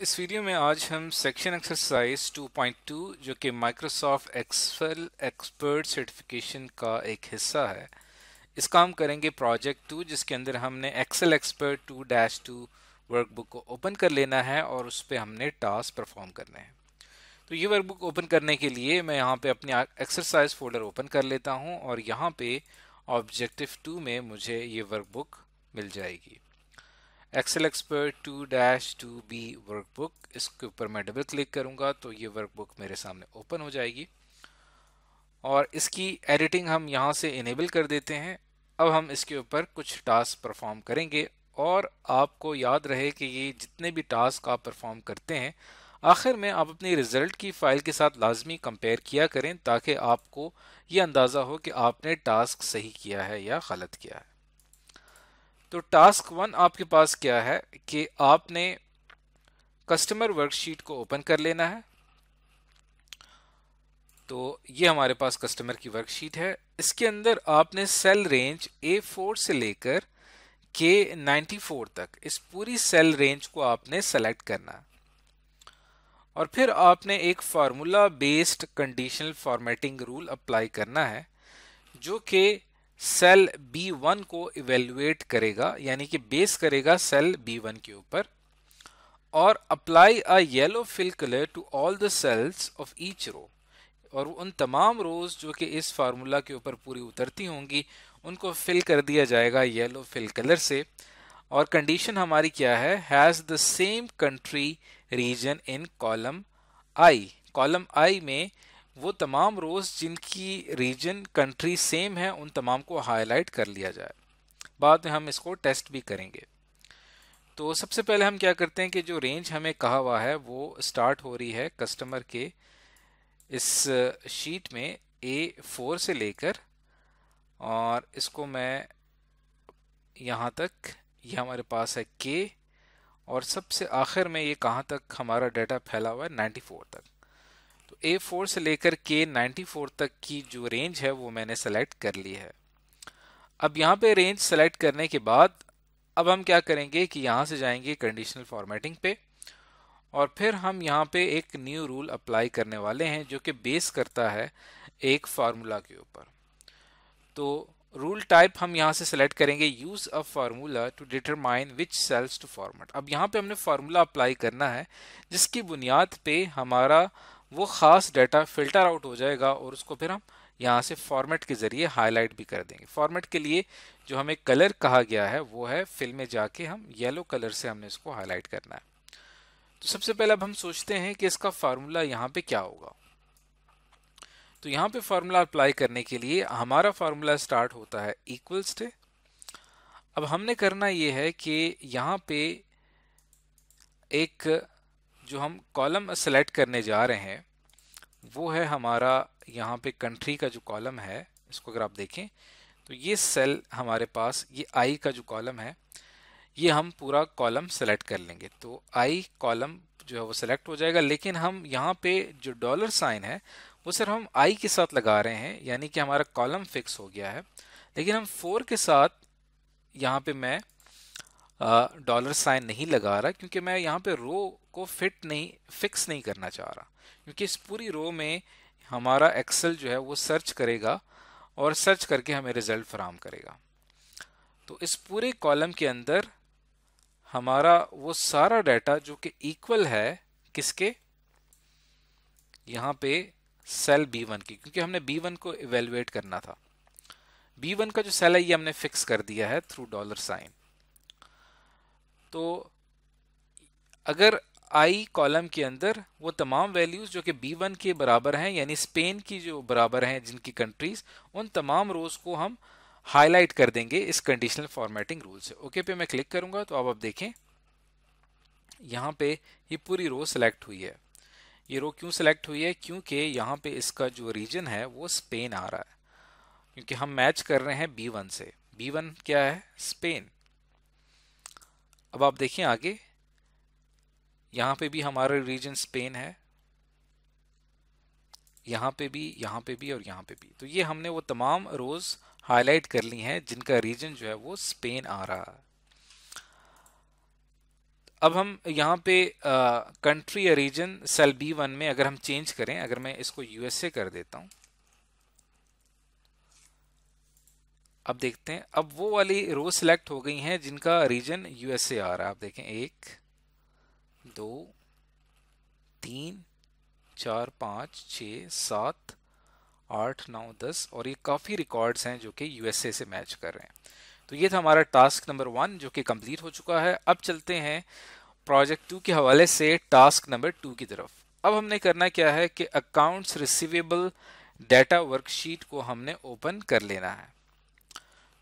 इस वीडियो में आज हम सेक्शन एक्सरसाइज 2.2 जो कि माइक्रोसॉफ्ट एक्सेल एक्सपर्ट सर्टिफिकेशन का एक हिस्सा है इसका हम करेंगे प्रोजेक्ट टू जिसके अंदर हमने Excel expert 2 dash two workbook को ओपन कर लेना है और उस पर हमने टास्क परफॉर्म करने हैं तो ये वर्कबुक ओपन करने के लिए मैं यहाँ पे अपने एक्सरसाइज फोल्डर ओपन कर लेता हूँ और यहाँ पे ऑब्जेक्टिव टू में मुझे ये वर्कबुक मिल जाएगी Excel expert two dash two B workbook इसके ऊपर मैं डबल क्लिक करूँगा तो ये वर्कबुक मेरे सामने ओपन हो जाएगी और इसकी एडिटिंग हम यहाँ से इनेबल कर देते हैं अब हम इसके ऊपर कुछ टास्क परफॉर्म करेंगे और आपको याद रहे कि ये जितने भी टास्क आप परफॉर्म करते हैं आखिर में आप अपनी रिज़ल्ट की फ़ाइल के साथ लाजमी कंपेयर किया करें ताकि आपको ये अंदाज़ा हो कि आपने टास्क सही किया है या गलत किया है तो टास्क वन आपके पास क्या है कि आपने कस्टमर वर्कशीट को ओपन कर लेना है तो ये हमारे पास कस्टमर की वर्कशीट है इसके अंदर आपने सेल रेंज ए फोर से लेकर के नाइन्टी फोर तक इस पूरी सेल रेंज को आपने सेलेक्ट करना और फिर आपने एक formula based conditional formatting rule apply करना है जो कि सेल B1 को इवेलुएट करेगा यानी कि बेस करेगा सेल B1 के ऊपर और apply a yellow fill colour to all the cells of each row और उन तमाम रोज जो कि इस फार्मूला के ऊपर पूरी उतरती होंगी उनको फिल कर दिया जाएगा येलो फिल कलर से और कंडीशन हमारी क्या है has the same country region in column I column I में वो तमाम रोज़ जिनकी रीजन कंट्री सेम है उन तमाम को हाईलाइट कर लिया जाए बाद में हम इसको टेस्ट भी करेंगे तो सबसे पहले हम क्या करते हैं कि जो रेंज हमें कहा हुआ है वो स्टार्ट हो रही है कस्टमर के इस शीट uh, में ए फोर से लेकर और इसको मैं यहाँ तक ये यह हमारे पास है के और सबसे आखिर में ये कहाँ तक हमारा डाटा फैला हुआ है 94 तक तो ए फोर से लेकर के नाइन्टी फोर तक की जो रेंज है वो मैंने सेलेक्ट कर ली है अब यहाँ पे रेंज सेलेक्ट करने के बाद अब हम क्या करेंगे कि यहाँ से जाएंगे कंडीशनल फॉर्मेटिंग पे और फिर हम यहाँ पे एक न्यू रूल अप्लाई करने वाले हैं जो कि बेस करता है एक फार्मूला के ऊपर तो रूल टाइप हम यहाँ से सेलेक्ट करेंगे use a formula to determine which cells to format अब यहाँ पे हमने फार्मूला अप्लाई करना है जिसकी बुनियाद पे हमारा वो ख़ास डाटा फिल्टर आउट हो जाएगा और उसको फिर हम यहाँ से फॉर्मेट के ज़रिए हाईलाइट भी कर देंगे फॉर्मेट के लिए जो हमें कलर कहा गया है वो है फिल्म में जाके हम येलो कलर से हमने इसको हाईलाइट करना है तो सबसे पहले अब हम सोचते हैं कि इसका फार्मूला यहाँ पे क्या होगा तो यहाँ पे फार्मूला अप्लाई करने के लिए हमारा फार्मूला स्टार्ट होता है इक्वल्स से अब हमने करना ये है कि यहाँ पे एक जो हम कॉलम सेलेक्ट करने जा रहे हैं वो है हमारा यहाँ पे कंट्री का जो कॉलम है इसको अगर आप देखें तो ये सेल हमारे पास ये आई का जो कॉलम है ये हम पूरा कॉलम सेलेक्ट कर लेंगे तो आई कॉलम जो है वो सिलेक्ट हो जाएगा लेकिन हम यहाँ पे जो डॉलर साइन है वो सिर्फ हम आई के साथ लगा रहे हैं यानी कि हमारा कॉलम फिक्स हो गया है लेकिन हम फोर के साथ यहाँ पे मैं डॉलर साइन नहीं लगा रहा क्योंकि मैं यहाँ पे रो को फिट नहीं फिक्स नहीं करना चाह रहा क्योंकि इस पूरी रो में हमारा एक्सेल जो है वो सर्च करेगा और सर्च करके हमें रिजल्ट फराम करेगा तो इस पूरे कॉलम के अंदर हमारा वो सारा डाटा जो कि इक्वल है किसके यहाँ पे सेल बी वन की क्योंकि हमने बी वन को इवेलुएट करना था बी वन का जो सेल है ये हमने फिक्स कर दिया है थ्रू डॉलर साइन तो अगर आई कॉलम के अंदर वो तमाम वैल्यूज़ जो कि बी वन के बराबर हैं यानी स्पेन की जो बराबर हैं जिनकी कंट्रीज़ उन तमाम रोज़ को हम हाईलाइट कर देंगे इस कंडीशनल फॉर्मेटिंग रूल से ओके पे मैं क्लिक करूँगा तो अब आप देखें यहाँ पे ये पूरी रो सेलेक्ट हुई है ये रो क्यों सेलेक्ट हुई है क्योंकि यहाँ पे इसका जो रीजन है वो स्पेन आ रहा है क्योंकि हम मैच कर रहे हैं बी वन से बी वन क्या है स्पेन अब आप देखें आगे यहां पे भी हमारा रीजन स्पेन है यहां पे भी यहां पे भी और यहां पे भी तो ये हमने वो तमाम रोज हाईलाइट कर ली हैं जिनका रीजन जो है वो स्पेन आ रहा है अब हम यहाँ पे कंट्री या रीजन सेल बी वन में अगर हम चेंज करें अगर मैं इसको यूएसए कर देता हूँ अब देखते हैं अब वो वाली रो सिलेक्ट हो गई हैं जिनका रीजन यूएसए आ रहा है आप देखें एक दो तीन चार पाँच छ सात आठ नौ दस और ये काफ़ी रिकॉर्ड्स हैं जो कि यूएसए से मैच कर रहे हैं तो ये था हमारा टास्क नंबर वन जो कि कंप्लीट हो चुका है अब चलते हैं प्रोजेक्ट टू के हवाले से टास्क नंबर टू की तरफ अब हमने करना क्या है कि अकाउंट्स रिसीवेबल डेटा वर्कशीट को हमने ओपन कर लेना है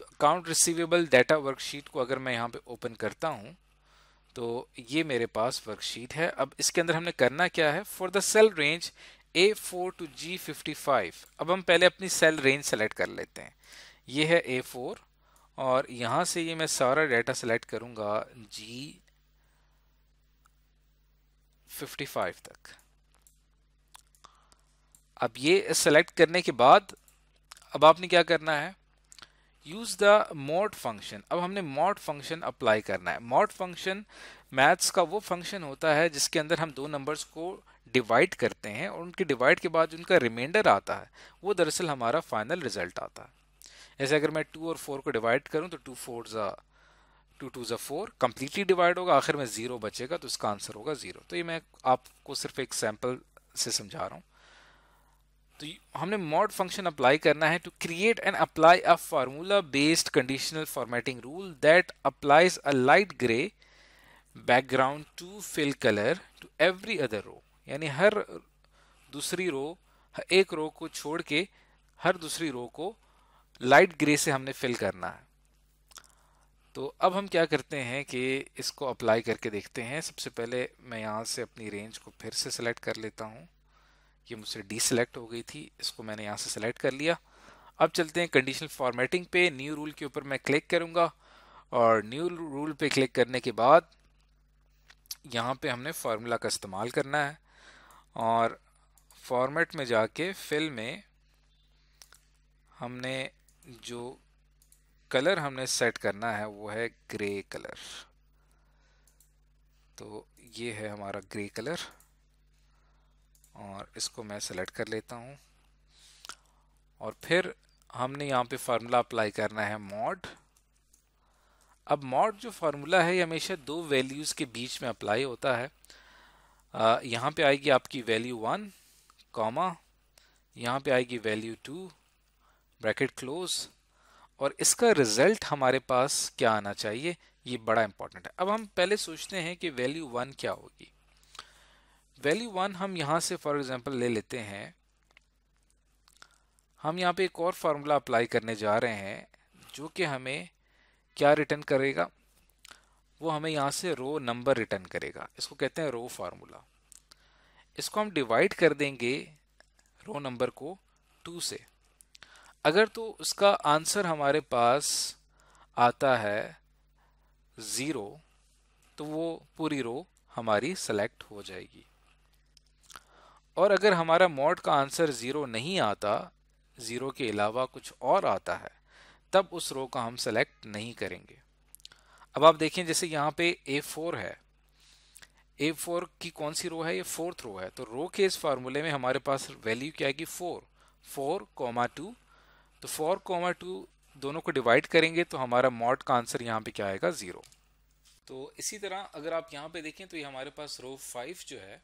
तो अकाउंट रिसीवेबल डाटा वर्कशीट को अगर मैं यहाँ पे ओपन करता हूँ तो ये मेरे पास वर्कशीट है अब इसके अंदर हमने करना क्या है for the cell range A four to G fifty five अब हम पहले अपनी सेल रेंज सेलेक्ट कर लेते हैं ये है ए फोर और यहाँ से ये मैं सारा डाटा सेलेक्ट करूँगा जी फिफ्टी फाइव तक अब ये सेलेक्ट करने के बाद अब आपने क्या करना है यूज द मॉड फंक्शन अब हमने मॉड फंक्शन अप्लाई करना है मॉड फंक्शन मैथ्स का वो फंक्शन होता है जिसके अंदर हम दो नंबर्स को डिवाइड करते हैं और उनके डिवाइड के बाद उनका रिमाइंडर आता है वो दरअसल हमारा फाइनल रिजल्ट आता है जैसे अगर मैं टू और फोर को डिवाइड करूँ तो टू फोर ज टू टू ज़ा फोर कम्प्लीटली डिवाइड होगा आखिर में ज़ीरो बचेगा तो इसका आंसर होगा ज़ीरो तो ये मैं आपको सिर्फ एक सैम्पल से समझा रहा हूँ तो हमने मॉड फंक्शन अप्लाई करना है to create and apply a formula based conditional formatting rule that applies a light grey background to fill colour to every other row यानी हर दूसरी रो एक रो को छोड़ के हर दूसरी रो को लाइट ग्रे से हमने फिल करना है तो अब हम क्या करते हैं कि इसको अप्लाई करके देखते हैं सबसे पहले मैं यहाँ से अपनी रेंज को फिर से सेलेक्ट कर लेता हूँ ये मुझसे डीसेलेक्ट हो गई थी इसको मैंने यहाँ से सेलेक्ट कर लिया अब चलते हैं कंडीशनल फॉर्मेटिंग पे न्यू रूल के ऊपर मैं क्लिक करूँगा और न्यू रूल पे क्लिक करने के बाद यहाँ पे हमने फार्मूला का इस्तेमाल करना है और फॉर्मेट में जाके फिल में हमने जो कलर हमने सेट करना है वो है ग्रे कलर तो ये है हमारा ग्रे कलर और इसको मैं सेलेक्ट कर लेता हूँ और फिर हमने यहाँ पे फार्मूला अप्लाई करना है मॉड अब मॉड जो फार्मूला है ये हमेशा दो वैल्यूज़ के बीच में अप्लाई होता है यहाँ पे आएगी आपकी वैल्यू वन कॉमा यहाँ पे आएगी वैल्यू टू ब्रैकेट क्लोज और इसका रिजल्ट हमारे पास क्या आना चाहिए ये बड़ा इंपॉर्टेंट है अब हम पहले सोचते हैं कि वैल्यू वन क्या होगी वैल्यू वन हम यहाँ से फॉर एग्जांपल ले लेते हैं हम यहाँ पे एक और फार्मूला अप्लाई करने जा रहे हैं जो कि हमें क्या रिटर्न करेगा वो हमें यहाँ से रो नंबर रिटर्न करेगा इसको कहते हैं रो फार्मूला इसको हम डिवाइड कर देंगे रो नंबर को टू से अगर तो उसका आंसर हमारे पास आता है ज़ीरो तो वो पूरी रो हमारी सेलेक्ट हो जाएगी और अगर हमारा मॉड का आंसर ज़ीरो नहीं आता ज़ीरो के अलावा कुछ और आता है तब उस रो का हम सेलेक्ट नहीं करेंगे अब आप देखें जैसे यहाँ पे ए फोर है ए फोर की कौन सी रो है ये फोर्थ रो है तो रो के इस फार्मूले में हमारे पास वैल्यू क्या आएगी फोर फोर कॉमा टू तो फोर कॉमा टू दोनों को डिवाइड करेंगे तो हमारा मॉड का आंसर यहाँ पे क्या आएगा ज़ीरो तो इसी तरह अगर आप यहाँ पे देखें तो ये हमारे पास रो फाइव जो है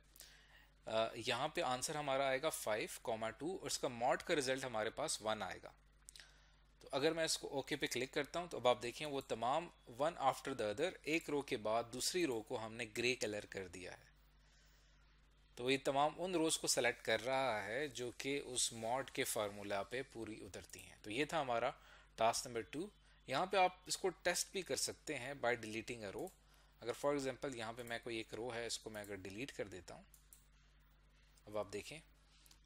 यहाँ पे आंसर हमारा आएगा फाइव कॉमा टू और इसका मॉड का रिजल्ट हमारे पास वन आएगा तो अगर मैं इसको ओके okay पे क्लिक करता हूँ तो अब आप देखें वो तमाम वन आफ्टर द अदर एक रो के बाद दूसरी रो को हमने ग्रे कलर कर दिया है तो ये तमाम उन रोज़ को सेलेक्ट कर रहा है जो कि उस मॉड के फार्मूला पे पूरी उतरती हैं तो ये था हमारा टास्क नंबर टू यहाँ पे आप इसको टेस्ट भी कर सकते हैं बाय डिलीटिंग अ रो अगर फॉर एग्जांपल यहाँ पे मैं कोई एक रो है इसको मैं अगर डिलीट कर देता हूँ अब आप देखें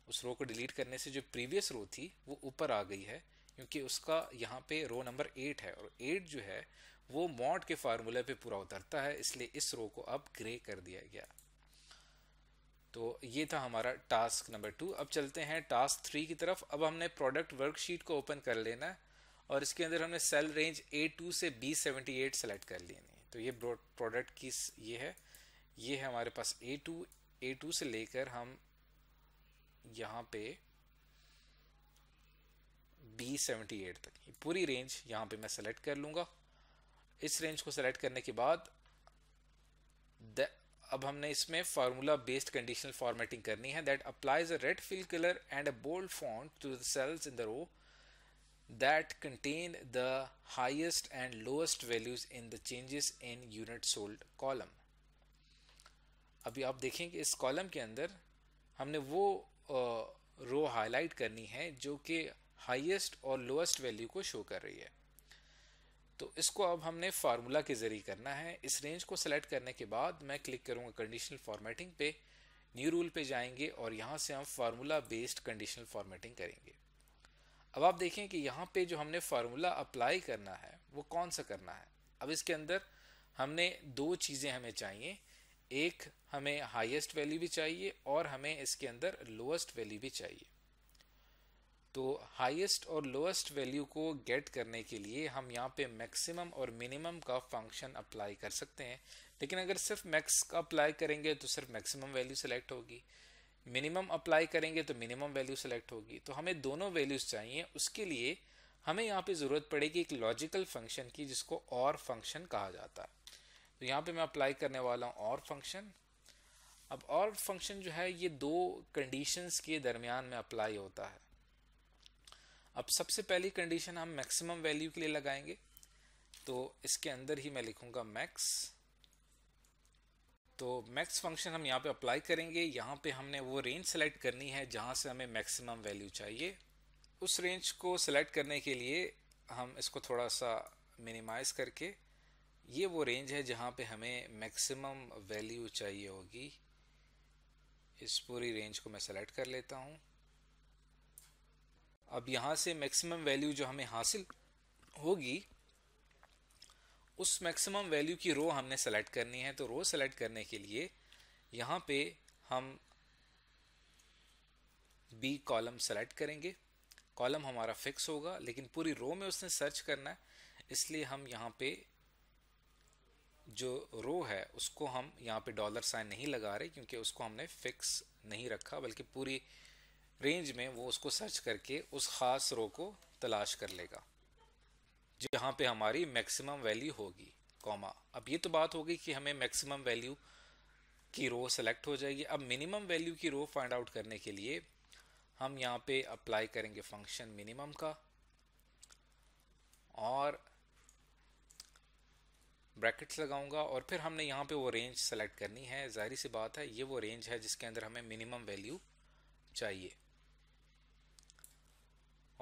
उस रो को डिलीट करने से जो प्रीवियस रो थी वो ऊपर आ गई है क्योंकि उसका यहाँ पे रो नंबर एट है और एट जो है वो मॉड के फार्मूले पे पूरा उतरता है इसलिए इस रो को अब ग्रे कर दिया गया तो ये था हमारा टास्क नंबर टू अब चलते हैं टास्क थ्री की तरफ अब हमने प्रोडक्ट वर्कशीट को ओपन कर लेना है और इसके अंदर हमने सेल रेंज ए टू से बी सेवेंटी एट सेलेक्ट कर लेनी तो ये प्रोडक्ट की ये है ये है हमारे पास ए टू ए टू से लेकर हम यहाँ पे B78 तक ये पूरी रेंज यहाँ पे मैं सेलेक्ट कर लूँगा इस रेंज को सेलेक्ट करने के बाद अब हमने इसमें फार्मूला बेस्ड कंडीशनल फॉर्मेटिंग करनी है that applies a red fill colour and a bold font to the cells in the row that contain the highest and lowest values in the changes in unit sold column अभी आप देखेंगे इस column के अंदर हमने वो रो highlight करनी है जो कि हाईएस्ट और लोएस्ट वैल्यू को शो कर रही है तो इसको अब हमने फार्मूला के ज़रिए करना है इस रेंज को सेलेक्ट करने के बाद मैं क्लिक करूँगा कंडीशनल फॉर्मेटिंग पे न्यू रूल पे जाएंगे और यहाँ से हम फार्मूला बेस्ड कंडीशनल फॉर्मेटिंग करेंगे अब आप देखें कि यहाँ पे जो हमने फार्मूला अप्लाई करना है वो कौन सा करना है अब इसके अंदर हमने दो चीज़ें हमें चाहिए एक हमें हाईएस्ट वैल्यू भी चाहिए और हमें इसके अंदर लोएस्ट वैल्यू भी चाहिए तो हाईएस्ट और लोएस्ट वैल्यू को गेट करने के लिए हम यहाँ पे मैक्सिमम और मिनिमम का फंक्शन अप्लाई कर सकते हैं लेकिन अगर सिर्फ मैक्स का अप्लाई करेंगे तो सिर्फ मैक्सिमम वैल्यू सेलेक्ट होगी मिनिमम अप्लाई करेंगे तो मिनिमम वैल्यू सेलेक्ट होगी तो हमें दोनों वैल्यूज चाहिए उसके लिए हमें यहाँ पे ज़रूरत पड़ेगी एक लॉजिकल फंक्शन की जिसको और फंक्शन कहा जाता है तो यहाँ पे मैं अप्लाई करने वाला हूँ और फंक्शन अब और फंक्शन जो है ये दो कंडीशंस के दरमियान में अप्लाई होता है अब सबसे पहली कंडीशन हम मैक्सिमम वैल्यू के लिए लगाएंगे तो इसके अंदर ही मैं लिखूंगा मैक्स तो मैक्स फंक्शन हम यहाँ पे अप्लाई करेंगे यहाँ पे हमने वो रेंज सेलेक्ट करनी है जहाँ से हमें मैक्सिमम वैल्यू चाहिए उस रेंज को सिलेक्ट करने के लिए हम इसको थोड़ा सा मिनिमाइज़ करके ये वो रेंज है जहाँ पे हमें मैक्सिमम वैल्यू चाहिए होगी इस पूरी रेंज को मैं सेलेक्ट कर लेता हूँ अब यहाँ से मैक्सिमम वैल्यू जो हमें हासिल होगी उस मैक्सिमम वैल्यू की रो हमने सेलेक्ट करनी है तो रो सेलेक्ट करने के लिए यहाँ पे हम बी कॉलम सेलेक्ट करेंगे कॉलम हमारा फिक्स होगा लेकिन पूरी रो में उसने सर्च करना है इसलिए हम यहाँ पे जो रो है उसको हम यहाँ पे डॉलर साइन नहीं लगा रहे क्योंकि उसको हमने फिक्स नहीं रखा बल्कि पूरी रेंज में वो उसको सर्च करके उस ख़ास रो को तलाश कर लेगा जहाँ पे हमारी मैक्सिमम वैल्यू होगी कॉमा अब ये तो बात होगी कि हमें मैक्सिमम वैल्यू की रो सेलेक्ट हो जाएगी अब मिनिमम वैल्यू की रो फाइंड आउट करने के लिए हम यहाँ पे अप्लाई करेंगे फंक्शन मिनिमम का और ब्रैकेट्स लगाऊंगा और फिर हमने यहाँ पे वो रेंज सेलेक्ट करनी है जाहिर सी बात है ये वो रेंज है जिसके अंदर हमें मिनिमम वैल्यू चाहिए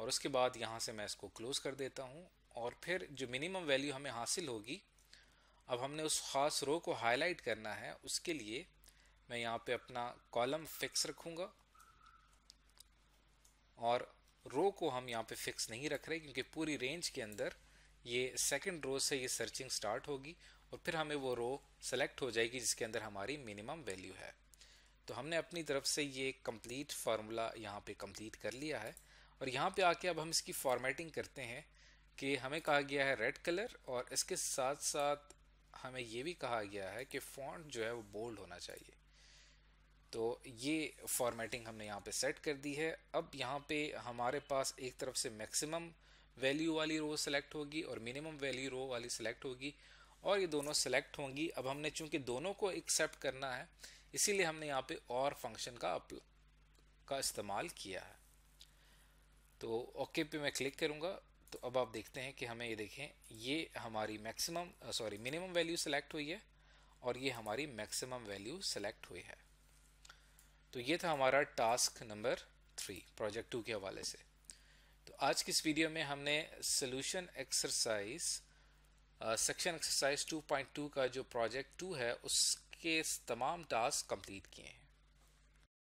और उसके बाद यहाँ से मैं इसको क्लोज़ कर देता हूँ और फिर जो मिनिमम वैल्यू हमें हासिल होगी अब हमने उस ख़ास रो को हाईलाइट करना है उसके लिए मैं यहाँ पे अपना कॉलम फिक्स रखूँगा और रो को हम यहाँ पे फिक्स नहीं रख रहे क्योंकि पूरी रेंज के अंदर ये सेकंड रो से ये सर्चिंग स्टार्ट होगी और फिर हमें वो रो सेलेक्ट हो जाएगी जिसके अंदर हमारी मिनिमम वैल्यू है तो हमने अपनी तरफ से ये कंप्लीट फार्मूला यहाँ पे कंप्लीट कर लिया है और यहाँ पे आके अब हम इसकी फॉर्मेटिंग करते हैं कि हमें कहा गया है रेड कलर और इसके साथ साथ हमें ये भी कहा गया है कि फॉन्ट जो है वो बोल्ड होना चाहिए तो ये फॉर्मेटिंग हमने यहाँ पे सेट कर दी है अब यहाँ पे हमारे पास एक तरफ से मैक्सिमम वैल्यू वाली रो सेलेक्ट होगी और मिनिमम वैल्यू रो वाली सेलेक्ट होगी और ये दोनों सेलेक्ट होंगी अब हमने चूंकि दोनों को एक्सेप्ट करना है इसीलिए हमने यहाँ पे और फंक्शन का का इस्तेमाल किया है तो ओके पे मैं क्लिक करूँगा तो अब आप देखते हैं कि हमें ये देखें ये हमारी maximum sorry minimum value select हुई है और ये हमारी मैक्सिमम वैल्यू सेलेक्ट हुई है तो ये था हमारा task number three project two के हवाले से आज की इस वीडियो में हमने सोल्यूशन एक्सरसाइज सेक्शन एक्सरसाइज 2.2 का जो प्रोजेक्ट 2 है उसके तमाम टास्क कंप्लीट किए हैं